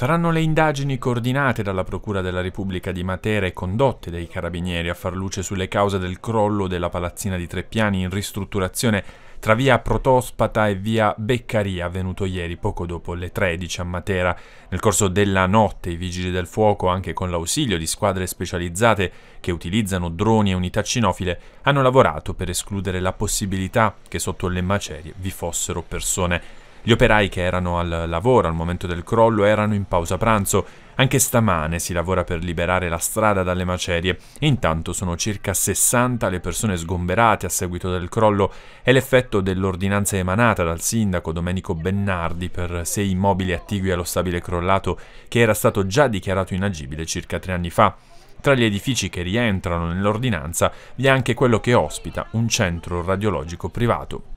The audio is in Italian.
Saranno le indagini coordinate dalla Procura della Repubblica di Matera e condotte dai carabinieri a far luce sulle cause del crollo della palazzina di tre piani in ristrutturazione tra via Protospata e via Beccaria, avvenuto ieri poco dopo le 13 a Matera. Nel corso della notte i vigili del fuoco, anche con l'ausilio di squadre specializzate che utilizzano droni e unità cinofile, hanno lavorato per escludere la possibilità che sotto le macerie vi fossero persone. Gli operai che erano al lavoro al momento del crollo erano in pausa pranzo, anche stamane si lavora per liberare la strada dalle macerie intanto sono circa 60 le persone sgomberate a seguito del crollo e l'effetto dell'ordinanza emanata dal sindaco Domenico Bennardi per sei immobili attigui allo stabile crollato che era stato già dichiarato inagibile circa tre anni fa. Tra gli edifici che rientrano nell'ordinanza vi è anche quello che ospita un centro radiologico privato.